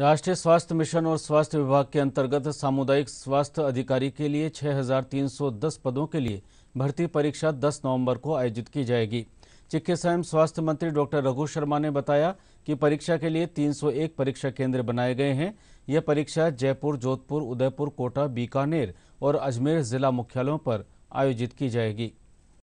राष्ट्रीय स्वास्थ्य मिशन और स्वास्थ्य विभाग के अंतर्गत सामुदायिक स्वास्थ्य अधिकारी के लिए 6,310 पदों के लिए भर्ती परीक्षा 10 नवंबर को आयोजित की जाएगी चिकित्सा एवं स्वास्थ्य मंत्री डॉक्टर रघु शर्मा ने बताया कि परीक्षा के लिए 301 परीक्षा केंद्र बनाए गए हैं यह परीक्षा जयपुर जोधपुर उदयपुर कोटा बीकानेर और अजमेर जिला मुख्यालयों पर आयोजित की जाएगी